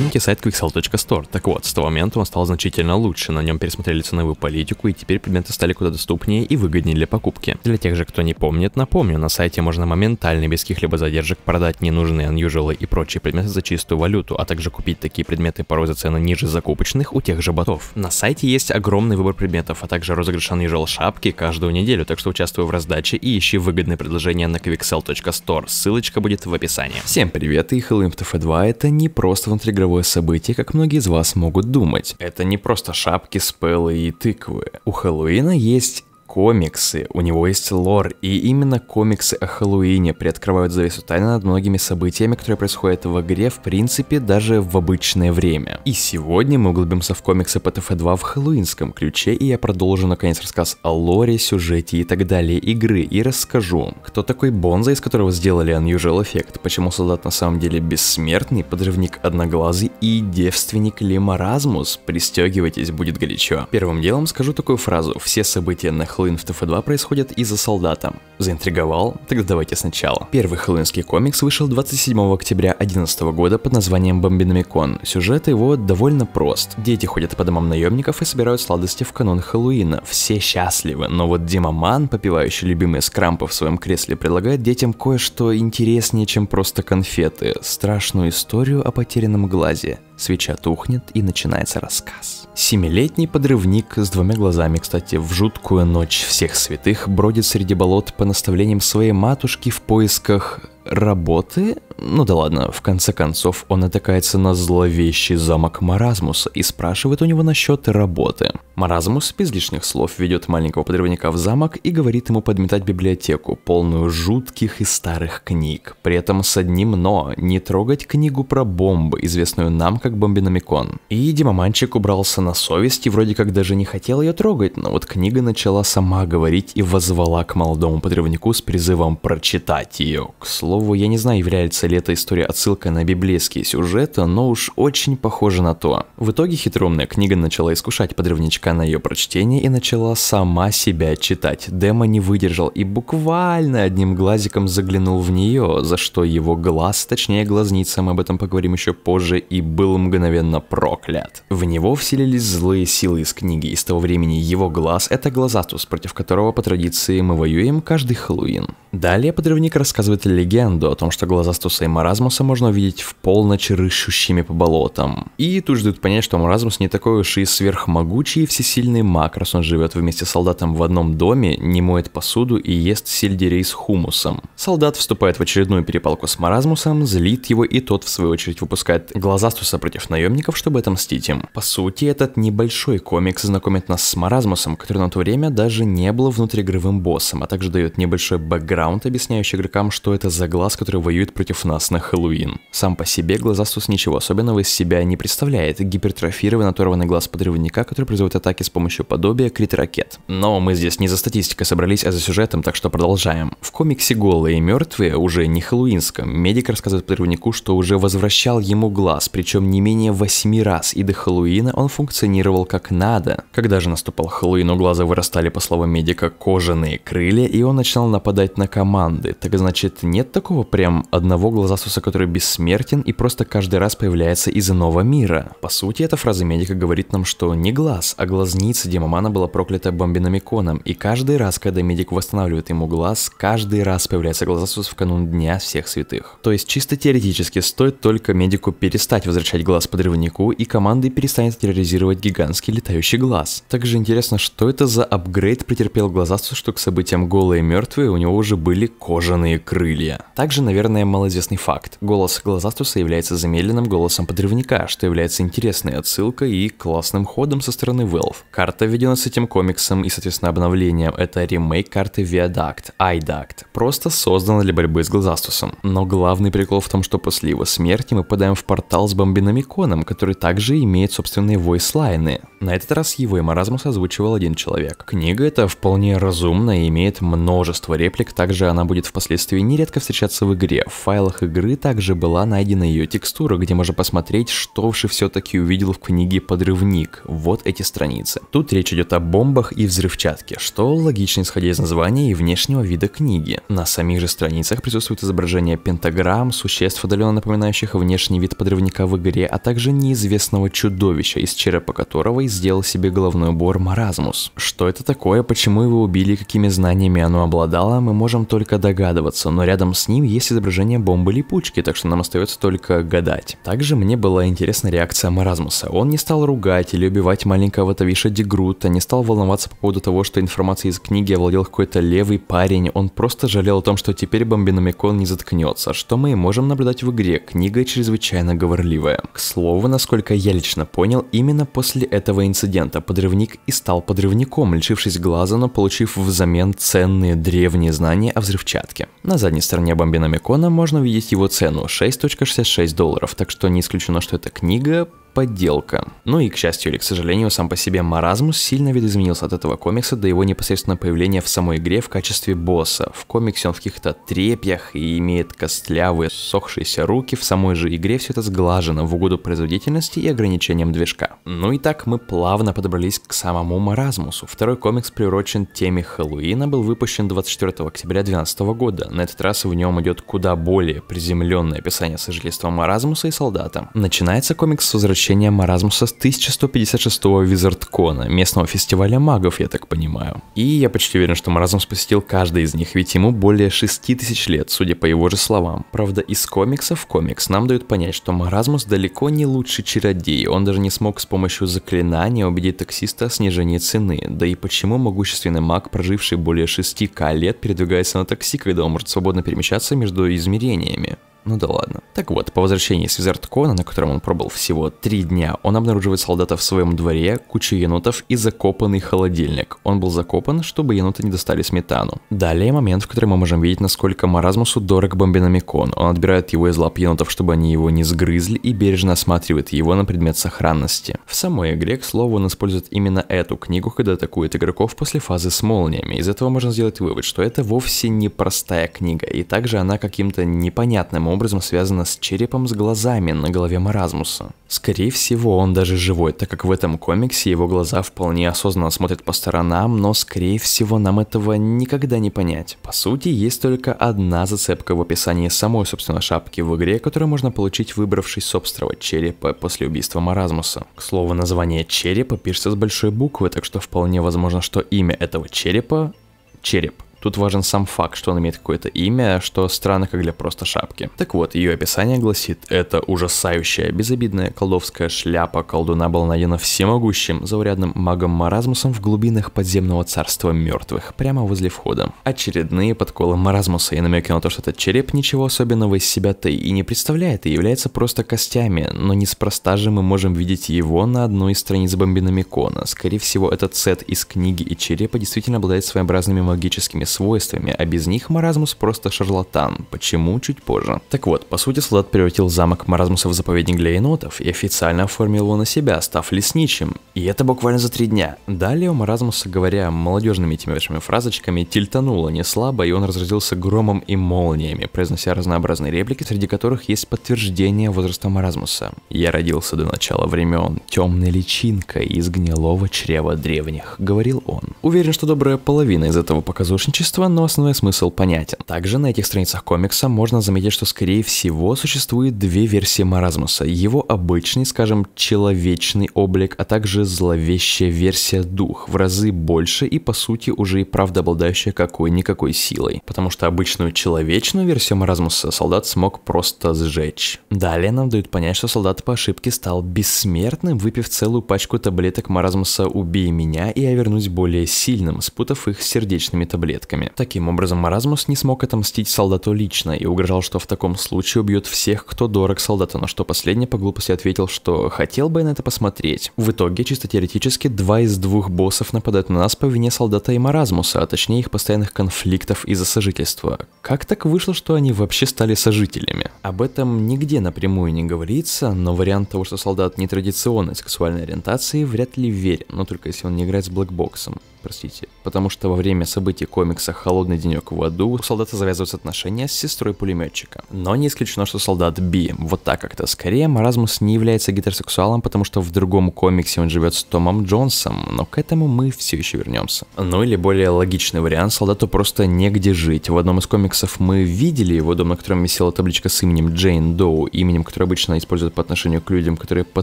Помните сайт quicksell.store? Так вот, с того момента он стал значительно лучше, на нем пересмотрели ценовую политику и теперь предметы стали куда доступнее и выгоднее для покупки. Для тех же, кто не помнит, напомню, на сайте можно моментально без каких-либо задержек продать ненужные unusual и прочие предметы за чистую валюту, а также купить такие предметы порой за цены ниже закупочных у тех же ботов. На сайте есть огромный выбор предметов, а также розыгрыш unusual шапки каждую неделю, так что участвуй в раздаче и ищи выгодные предложения на quicksell.store, ссылочка будет в описании. Всем привет и Хэллоуин в 2 это не просто внутриигровой игровое событие, как многие из вас могут думать. Это не просто шапки, спеллы и тыквы. У Хэллоуина есть комиксы, у него есть лор, и именно комиксы о Хэллоуине приоткрывают завесу тайны над многими событиями, которые происходят в игре, в принципе, даже в обычное время. И сегодня мы углубимся в комиксы по ТФ2 в хэллоуинском ключе, и я продолжу наконец рассказ о лоре, сюжете и так далее игры, и расскажу, кто такой Бонза, из которого сделали Unusual Effect, почему солдат на самом деле бессмертный, подрывник одноглазый и девственник Лемаразмус, пристегивайтесь, будет горячо. Первым делом скажу такую фразу, все события на Хэллоуине Хэллоуин в ТФ2 происходит из-за солдата. Заинтриговал? Тогда давайте сначала. Первый хэллоуинский комикс вышел 27 октября 2011 года под названием «Бомбиномикон». Сюжет его довольно прост. Дети ходят по домам наемников и собирают сладости в канон Хэллоуина. Все счастливы, но вот Дима Ман, попивающий любимые скрампы в своем кресле, предлагает детям кое-что интереснее, чем просто конфеты. Страшную историю о потерянном глазе. Свеча тухнет и начинается рассказ. Семилетний подрывник с двумя глазами, кстати, в жуткую ночь всех святых бродит среди болот по наставлениям своей матушки в поисках работы ну да ладно, в конце концов он натыкается на зловещий замок Маразмуса и спрашивает у него насчет работы. Маразмус без лишних слов ведет маленького подрывника в замок и говорит ему подметать библиотеку, полную жутких и старых книг. При этом с одним «но» — не трогать книгу про бомбы, известную нам как Бомбинамикон. И Димаманчик убрался на совесть и вроде как даже не хотел ее трогать, но вот книга начала сама говорить и возвала к молодому подрывнику с призывом прочитать ее. К слову, я не знаю, является ли эта история отсылка на библейские сюжеты, но уж очень похоже на то. В итоге хитромная книга начала искушать подрывничка на ее прочтение и начала сама себя читать. Демо не выдержал и буквально одним глазиком заглянул в нее, за что его глаз, точнее глазница, мы об этом поговорим еще позже, и был мгновенно проклят. В него вселились злые силы из книги, и с того времени его глаз — это глазатус, против которого по традиции мы воюем каждый Хэллоуин. Далее подрывник рассказывает легенду о том, что глазастус Маразмуса, Маразмуса можно увидеть в полночь рыщущими по болотам. И тут ждут понять, что Маразмус не такой уж и сверхмогучий и всесильный маг, раз он живет вместе с солдатом в одном доме, не моет посуду и ест сельдерей с хумусом. Солдат вступает в очередную перепалку с Маразмусом, злит его, и тот, в свою очередь, выпускает глазастуса против наемников, чтобы отомстить им. По сути, этот небольшой комикс знакомит нас с Маразмусом, который на то время даже не был внутриигровым боссом, а также дает небольшой бэкграунд, объясняющий игрокам, что это за глаз, который воюет против нас на Хэллоуин. Сам по себе глазастус ничего особенного из себя не представляет. Гипертрофированный оторванный глаз подрывника, который производит атаки с помощью подобия крит-ракет. Но мы здесь не за статистикой собрались, а за сюжетом, так что продолжаем. В комиксе «Голые и мертвые» уже не хэллоуинском. Медик рассказывает подрывнику, что уже возвращал ему глаз, причем не менее восьми раз, и до Хэллоуина он функционировал как надо. Когда же наступал Хэллоуин, у глаза вырастали, по словам медика, кожаные крылья, и он начинал нападать на команды. Так значит, нет такого прям одного Глаза Суса, который бессмертен и просто каждый раз появляется из иного мира. По сути, эта фраза медика говорит нам, что не глаз, а глазница Демомана была проклята бомбиномиконом, и каждый раз, когда медик восстанавливает ему глаз, каждый раз появляется глаза Глазасус в канун Дня Всех Святых. То есть чисто теоретически стоит только медику перестать возвращать глаз подрывнику, и команда перестанет терроризировать гигантский летающий глаз. Также интересно, что это за апгрейд претерпел глаза Глазасус, что к событиям голые и мертвые у него уже были кожаные крылья. Также, наверное, молодец известный факт. Голос Глазастуса является замедленным голосом подрывника, что является интересной отсылкой и классным ходом со стороны Valve. Карта введена с этим комиксом и, соответственно, обновлением. Это ремейк карты Viaduct, iDuct, просто создана для борьбы с Глазастусом. Но главный прикол в том, что после его смерти мы попадаем в портал с Бомбиномиконом, который также имеет собственные войслайны. На этот раз его и Маразмус озвучивал один человек. Книга эта вполне разумна и имеет множество реплик, также она будет впоследствии нередко встречаться в игре. В файлах правилах игры также была найдена ее текстура, где можно посмотреть, что же все-таки увидел в книге «Подрывник». Вот эти страницы. Тут речь идет о бомбах и взрывчатке, что логично исходя из названия и внешнего вида книги. На самих же страницах присутствует изображение пентаграмм, существ, удаленно напоминающих внешний вид подрывника в игре, а также неизвестного чудовища, из черепа которого и сделал себе головной убор Маразмус. Что это такое, почему его убили, какими знаниями оно обладало, мы можем только догадываться, но рядом с ним есть изображение бомбы комбо липучки, так что нам остается только гадать. Также мне была интересна реакция Маразмуса. Он не стал ругать или убивать маленького Тавиша Дегрута, не стал волноваться по поводу того, что информацией из книги овладел какой-то левый парень, он просто жалел о том, что теперь Бомбиномикон не заткнется, что мы можем наблюдать в игре, книга чрезвычайно говорливая. К слову, насколько я лично понял, именно после этого инцидента подрывник и стал подрывником, лишившись глаза, но получив взамен ценные древние знания о взрывчатке. На задней стороне Бомбиномикона можно увидеть есть его цену 6.66 долларов, так что не исключено, что это книга подделка. Ну и, к счастью или к сожалению, сам по себе Маразмус сильно видоизменился от этого комикса до его непосредственного появления в самой игре в качестве босса. В комиксе он в каких-то трепьях и имеет костлявые, сохшиеся руки, в самой же игре все это сглажено в угоду производительности и ограничениям движка. Ну и так мы плавно подобрались к самому Маразмусу. Второй комикс приурочен теме Хэллоуина, был выпущен 24 октября 2012 года. На этот раз в нем идет куда более приземленное описание сожительства Маразмуса и солдата. Начинается комикс с возвращения посещение Маразмуса с 1156-го Визардкона, местного фестиваля магов, я так понимаю. И я почти уверен, что Маразмус посетил каждый из них, ведь ему более 6000 лет, судя по его же словам. Правда, из комиксов комикс нам дают понять, что Маразмус далеко не лучший чародей, он даже не смог с помощью заклинания убедить таксиста о снижении цены, да и почему могущественный маг, проживший более 6к лет, передвигается на такси, когда он может свободно перемещаться между измерениями. Ну да ладно. Так вот, по возвращении с Визардкона, на котором он пробыл всего три дня, он обнаруживает солдата в своем дворе, кучу енотов и закопанный холодильник. Он был закопан, чтобы еноты не достали сметану. Далее момент, в котором мы можем видеть, насколько Маразмусу дорог бомбинамикон. Он отбирает его из лап енотов, чтобы они его не сгрызли, и бережно осматривает его на предмет сохранности. В самой игре, к слову, он использует именно эту книгу, когда атакует игроков после фазы с молниями. Из этого можно сделать вывод, что это вовсе не простая книга, и также она каким-то непонятным образом связано с черепом с глазами на голове Маразмуса. Скорее всего, он даже живой, так как в этом комиксе его глаза вполне осознанно смотрят по сторонам, но скорее всего нам этого никогда не понять. По сути, есть только одна зацепка в описании самой, собственно, шапки в игре, которую можно получить, выбравшись собственного черепа после убийства Маразмуса. К слову, название черепа пишется с большой буквы, так что вполне возможно, что имя этого черепа — череп. Тут важен сам факт, что он имеет какое-то имя, что странно как для просто шапки. Так вот, ее описание гласит, это ужасающая, безобидная колдовская шляпа колдуна была найдена всемогущим, заурядным магом Маразмусом в глубинах подземного царства мертвых, прямо возле входа. Очередные подколы Маразмуса и намеки на то, что этот череп ничего особенного из себя-то и не представляет, и является просто костями, но неспроста же мы можем видеть его на одной из страниц Бомбинамикона. Скорее всего, этот сет из книги и черепа действительно обладает своеобразными магическими свойствами, а без них Маразмус просто шарлатан. Почему, чуть позже. Так вот, по сути, Слад превратил замок Маразмуса в заповедник для енотов и официально оформил его на себя, став лесничим. И это буквально за три дня. Далее у Маразмуса, говоря молодежными этими вашими фразочками, тильтануло не слабо, и он разразился громом и молниями, произнося разнообразные реплики, среди которых есть подтверждение возраста Маразмуса. «Я родился до начала времен темной личинкой из гнилого чрева древних», — говорил он. Уверен, что добрая половина из этого показушничества количество, но основной смысл понятен. Также на этих страницах комикса можно заметить, что скорее всего существует две версии Маразмуса. Его обычный, скажем, человечный облик, а также зловещая версия дух, в разы больше и по сути уже и правда обладающая какой-никакой силой. Потому что обычную человечную версию Маразмуса солдат смог просто сжечь. Далее нам дают понять, что солдат по ошибке стал бессмертным, выпив целую пачку таблеток Маразмуса «Убей меня» и «Я вернусь более сильным», спутав их с сердечными таблетками предками. Таким образом, Маразмус не смог отомстить солдату лично и угрожал, что в таком случае убьет всех, кто дорог солдату, на что последний по глупости ответил, что хотел бы на это посмотреть. В итоге, чисто теоретически, два из двух боссов нападают на нас по вине солдата и Маразмуса, а точнее их постоянных конфликтов из-за сожительства. Как так вышло, что они вообще стали сожителями? Об этом нигде напрямую не говорится, но вариант того, что солдат нетрадиционной сексуальной ориентации, вряд ли верен, но только если он не играет с блэкбоксом простите. Потому что во время событий комикса «Холодный денек в аду» у солдата завязываются отношения с сестрой пулеметчика. Но не исключено, что солдат Би, вот так как-то скорее, Маразмус не является гетеросексуалом, потому что в другом комиксе он живет с Томом Джонсом, но к этому мы все еще вернемся. Ну или более логичный вариант, солдату просто негде жить. В одном из комиксов мы видели его дом, на котором висела табличка с именем Джейн Доу, именем, которое обычно используют по отношению к людям, которые по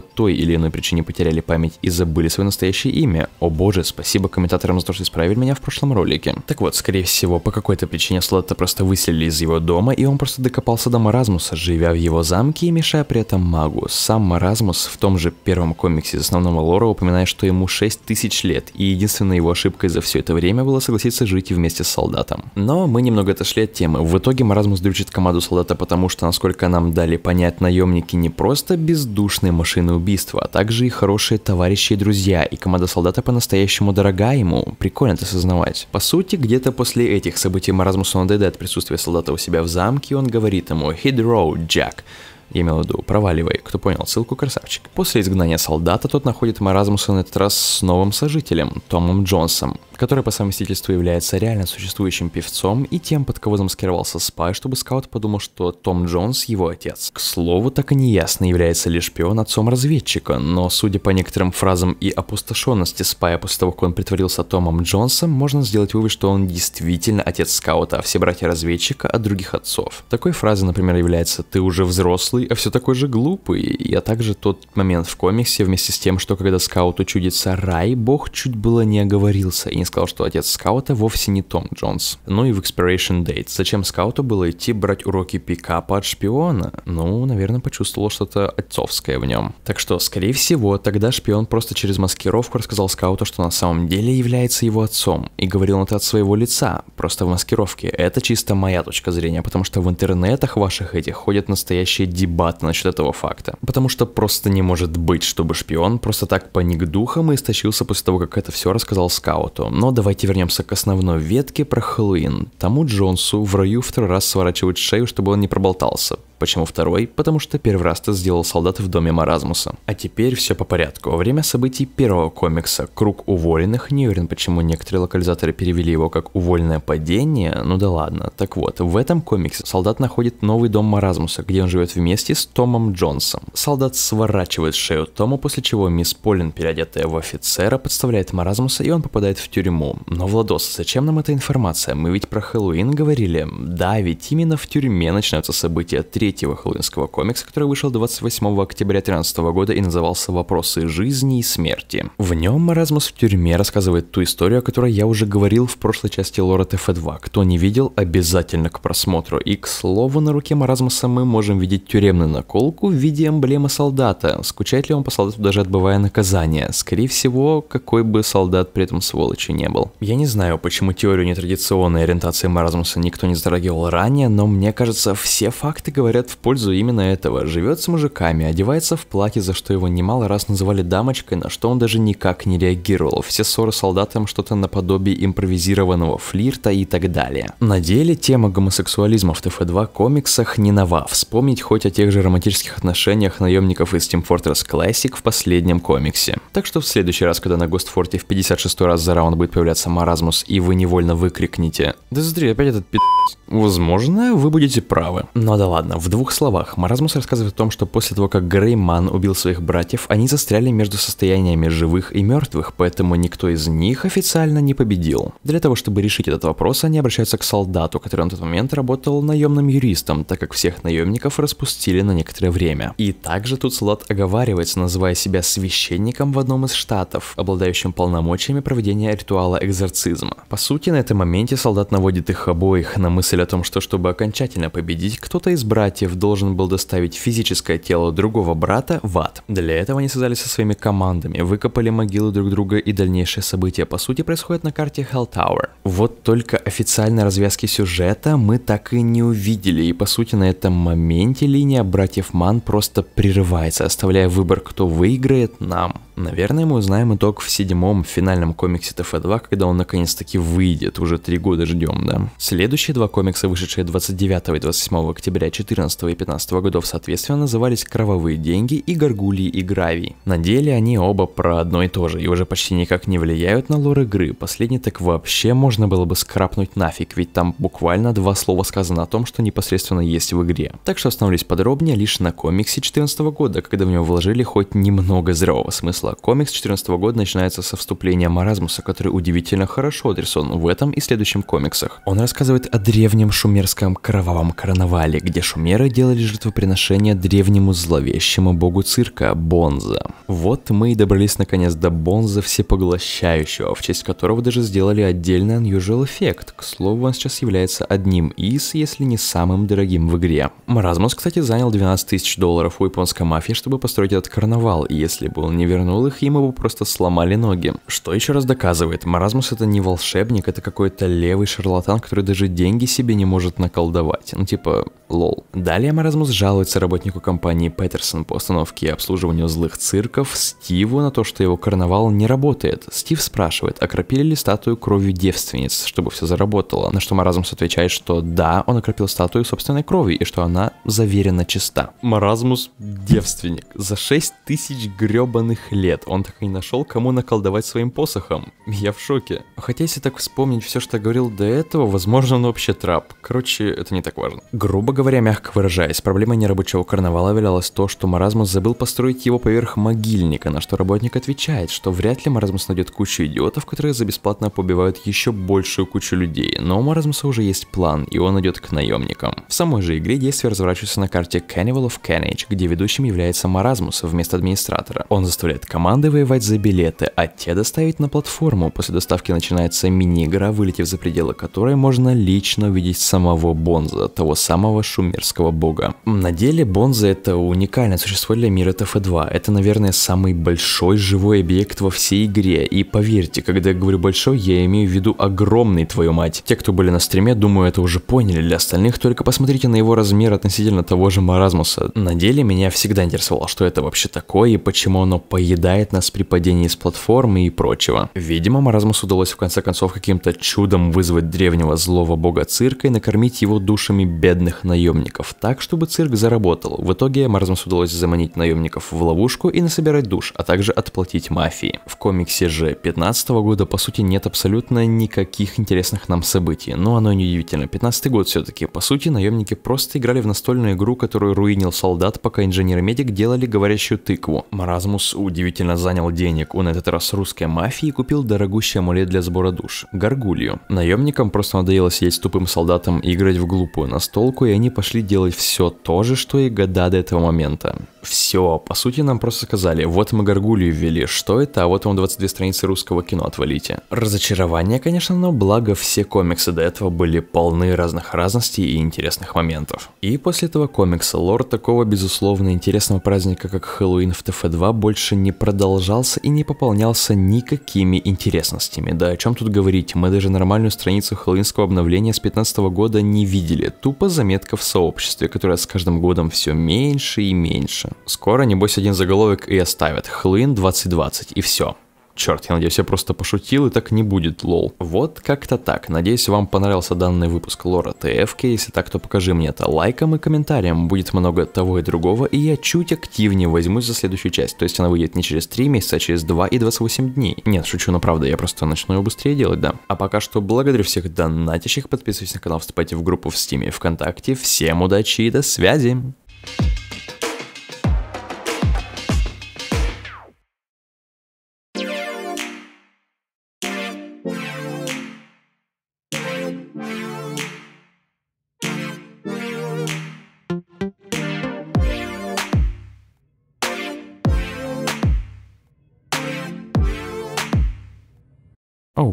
той или иной причине потеряли память и забыли свое настоящее имя. О боже, спасибо комментатор за то, что исправили меня в прошлом ролике. Так вот, скорее всего, по какой-то причине Слота просто выселили из его дома, и он просто докопался до Маразмуса, живя в его замке и мешая при этом магу. Сам Маразмус в том же первом комиксе из основного лора упоминает, что ему 6000 лет, и единственной его ошибкой за все это время было согласиться жить вместе с солдатом. Но мы немного отошли от темы. В итоге Маразмус дрючит команду солдата, потому что, насколько нам дали понять, наемники не просто бездушные машины убийства, а также и хорошие товарищи и друзья, и команда солдата по-настоящему дорога ему, прикольно это осознавать. По сути, где-то после этих событий Маразмусу надоедает присутствие солдата у себя в замке, и он говорит ему «Hit the road, Jack». Я имел в виду, проваливай, кто понял, ссылку красавчик. После изгнания солдата тот находит Маразмуса на этот раз с новым сожителем, Томом Джонсом который по совместительству является реально существующим певцом и тем, под кого замаскировался Спай, чтобы скаут подумал, что Том Джонс его отец. К слову, так и неясно является ли шпион отцом разведчика, но судя по некоторым фразам и опустошенности Спая после того, как он притворился Томом Джонсом, можно сделать вывод, что он действительно отец скаута, а все братья разведчика от других отцов. Такой фразы, например, является «ты уже взрослый, а все такой же глупый», И а также тот момент в комиксе вместе с тем, что когда скауту чудится рай, бог чуть было не оговорился и не сказал, что отец скаута вовсе не Том Джонс. Ну и в Expiration Date. Зачем скауту было идти брать уроки пикапа от шпиона? Ну, наверное, почувствовал что-то отцовское в нем. Так что, скорее всего, тогда шпион просто через маскировку рассказал скауту, что на самом деле является его отцом. И говорил это от своего лица, просто в маскировке. Это чисто моя точка зрения, потому что в интернетах ваших этих ходят настоящие дебаты насчет этого факта. Потому что просто не может быть, чтобы шпион просто так поник духом и истощился после того, как это все рассказал скауту. Но давайте вернемся к основной ветке про Хэллоуин. Тому Джонсу в раю второй раз сворачивают шею, чтобы он не проболтался. Почему второй? Потому что первый раз ты сделал солдаты в доме Маразмуса. А теперь все по порядку. Время событий первого комикса «Круг уволенных». Не уверен, почему некоторые локализаторы перевели его как «Увольное падение». Ну да ладно. Так вот, в этом комиксе солдат находит новый дом Маразмуса, где он живет вместе с Томом Джонсом. Солдат сворачивает шею Тому, после чего мисс Полин, переодетая в офицера, подставляет Маразмуса, и он попадает в тюрьму. Но, Владос, зачем нам эта информация? Мы ведь про Хэллоуин говорили. Да, ведь именно в тюрьме начинаются события 3 третьего хэллоуинского комикса, который вышел 28 октября 2013 года и назывался «Вопросы жизни и смерти». В нем Маразмус в тюрьме рассказывает ту историю, о которой я уже говорил в прошлой части лора ТФ2. Кто не видел, обязательно к просмотру. И, к слову, на руке Маразмуса мы можем видеть тюремную наколку в виде эмблемы солдата. Скучает ли он по солдату, даже отбывая наказание? Скорее всего, какой бы солдат при этом сволочи не был. Я не знаю, почему теорию нетрадиционной ориентации Маразмуса никто не затрагивал ранее, но мне кажется, все факты говорят говорят в пользу именно этого. Живет с мужиками, одевается в платье, за что его немало раз называли дамочкой, на что он даже никак не реагировал. Все ссоры с солдатом что-то наподобие импровизированного флирта и так далее. На деле тема гомосексуализма в ТФ-2 комиксах не нова. Вспомнить хоть о тех же романтических отношениях наемников из Team Fortress Classic в последнем комиксе. Так что в следующий раз, когда на Гостфорте в 56 раз за раунд будет появляться Маразмус и вы невольно выкрикнете «Да смотри, опять этот пи***». Возможно, вы будете правы. Но ну да ладно, в в двух словах, Маразмус рассказывает о том, что после того, как Грейман убил своих братьев, они застряли между состояниями живых и мертвых, поэтому никто из них официально не победил. Для того, чтобы решить этот вопрос, они обращаются к солдату, который на тот момент работал наемным юристом, так как всех наемников распустили на некоторое время. И также тут солдат оговаривается, называя себя священником в одном из штатов, обладающим полномочиями проведения ритуала экзорцизма. По сути, на этом моменте солдат наводит их обоих на мысль о том, что чтобы окончательно победить, кто-то из братьев братьев должен был доставить физическое тело другого брата в ад. Для этого они связались со своими командами, выкопали могилы друг друга и дальнейшие события по сути происходят на карте Hell Tower. Вот только официальной развязки сюжета мы так и не увидели, и по сути на этом моменте линия братьев Ман просто прерывается, оставляя выбор, кто выиграет нам. Наверное, мы узнаем итог в седьмом финальном комиксе ТФ-2, когда он наконец-таки выйдет. Уже три года ждем, да? Следующие два комикса, вышедшие 29 и 27 октября 14 и 15 годов соответственно, назывались «Кровавые деньги» и «Гаргулии и Гравий». На деле они оба про одно и то же, и уже почти никак не влияют на лор игры. Последний так вообще можно было бы скрапнуть нафиг, ведь там буквально два слова сказано о том, что непосредственно есть в игре. Так что остановились подробнее лишь на комиксе 14 года, когда в него вложили хоть немного здравого смысла числа. Комикс 14 года начинается со вступления Маразмуса, который удивительно хорошо адресован в этом и следующем комиксах. Он рассказывает о древнем шумерском кровавом карнавале, где шумеры делали жертвоприношение древнему зловещему богу цирка Бонза. Вот мы и добрались наконец до Бонза всепоглощающего, в честь которого даже сделали отдельный Unusual эффект. К слову, он сейчас является одним из, если не самым дорогим в игре. Маразмус, кстати, занял 12 тысяч долларов у японской мафии, чтобы построить этот карнавал, и если бы он не вернул протянул их, ему бы просто сломали ноги. Что еще раз доказывает, Маразмус это не волшебник, это какой-то левый шарлатан, который даже деньги себе не может наколдовать. Ну типа, лол. Далее Маразмус жалуется работнику компании Петерсон по установке и обслуживанию злых цирков Стиву на то, что его карнавал не работает. Стив спрашивает, окропили ли статую кровью девственниц, чтобы все заработало, на что Маразмус отвечает, что да, он окропил статую собственной крови и что она заверена чиста. Маразмус девственник. За 6 тысяч гребаных лет лет, он так и не нашел, кому наколдовать своим посохом. Я в шоке. Хотя, если так вспомнить все, что я говорил до этого, возможно, он вообще трап. Короче, это не так важно. Грубо говоря, мягко выражаясь, проблема нерабочего карнавала являлось то, что Маразмус забыл построить его поверх могильника, на что работник отвечает, что вряд ли Маразмус найдет кучу идиотов, которые за бесплатно побивают еще большую кучу людей, но у Маразмуса уже есть план, и он идет к наемникам. В самой же игре действие разворачивается на карте Cannibal of Carnage, где ведущим является Маразмус вместо администратора. Он заставляет команду команды воевать за билеты, а те доставить на платформу. После доставки начинается мини-игра, вылетев за пределы которой можно лично увидеть самого Бонза, того самого шумерского бога. На деле Бонза это уникальное существо для мира ТФ2. Это, наверное, самый большой живой объект во всей игре. И поверьте, когда я говорю большой, я имею в виду огромный, твою мать. Те, кто были на стриме, думаю, это уже поняли. Для остальных только посмотрите на его размер относительно того же Маразмуса. На деле меня всегда интересовало, что это вообще такое и почему оно поедает кидает нас при падении с платформы и прочего. Видимо, Маразмус удалось в конце концов каким-то чудом вызвать древнего злого бога цирка и накормить его душами бедных наемников, так чтобы цирк заработал. В итоге Маразмус удалось заманить наемников в ловушку и насобирать душ, а также отплатить мафии. В комиксе же 15 -го года по сути нет абсолютно никаких интересных нам событий, но оно не удивительно. 15 год все-таки, по сути, наемники просто играли в настольную игру, которую руинил солдат, пока инженер-медик делали говорящую тыкву. Маразмус удивительно удивительно занял денег у на этот раз русской мафии и купил дорогущий амулет для сбора душ – горгулью. Наемникам просто надоело сидеть тупым солдатом и играть в глупую настолку, и они пошли делать все то же, что и года до этого момента. Все, по сути нам просто сказали, вот мы горгулью ввели, что это, а вот вам 22 страницы русского кино отвалите. Разочарование, конечно, но благо все комиксы до этого были полны разных разностей и интересных моментов. И после этого комикса лор такого безусловно интересного праздника, как Хэллоуин в ТФ2, больше не продолжался и не пополнялся никакими интересностями. Да о чем тут говорить, мы даже нормальную страницу хэллоуинского обновления с 15 года не видели, тупо заметка в сообществе, которая с каждым годом все меньше и меньше. Скоро, небось, один заголовок и оставят, Хэллоуин 2020 и все. Черт, я надеюсь, я просто пошутил, и так не будет, лол. Вот как-то так. Надеюсь, вам понравился данный выпуск лора ТФК. Если так, то покажи мне это лайком и комментарием. Будет много того и другого, и я чуть активнее возьмусь за следующую часть. То есть она выйдет не через 3 месяца, а через 2 и 28 дней. Нет, шучу, но правда, я просто начну ее быстрее делать, да. А пока что благодарю всех донатящих, подписывайтесь на канал, вступайте в группу в Стиме и ВКонтакте. Всем удачи и до связи! Thank you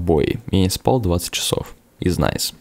обои. Я не спал 20 часов. Из nice.